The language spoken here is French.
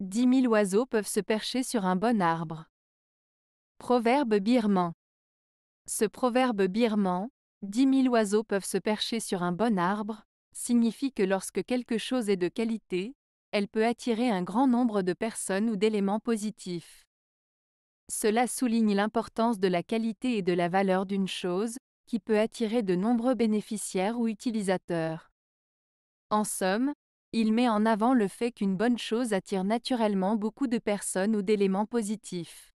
Dix mille oiseaux peuvent se percher sur un bon arbre. Proverbe birman. Ce proverbe birman, dix mille oiseaux peuvent se percher sur un bon arbre, signifie que lorsque quelque chose est de qualité, elle peut attirer un grand nombre de personnes ou d'éléments positifs. Cela souligne l'importance de la qualité et de la valeur d'une chose, qui peut attirer de nombreux bénéficiaires ou utilisateurs. En somme, il met en avant le fait qu'une bonne chose attire naturellement beaucoup de personnes ou d'éléments positifs.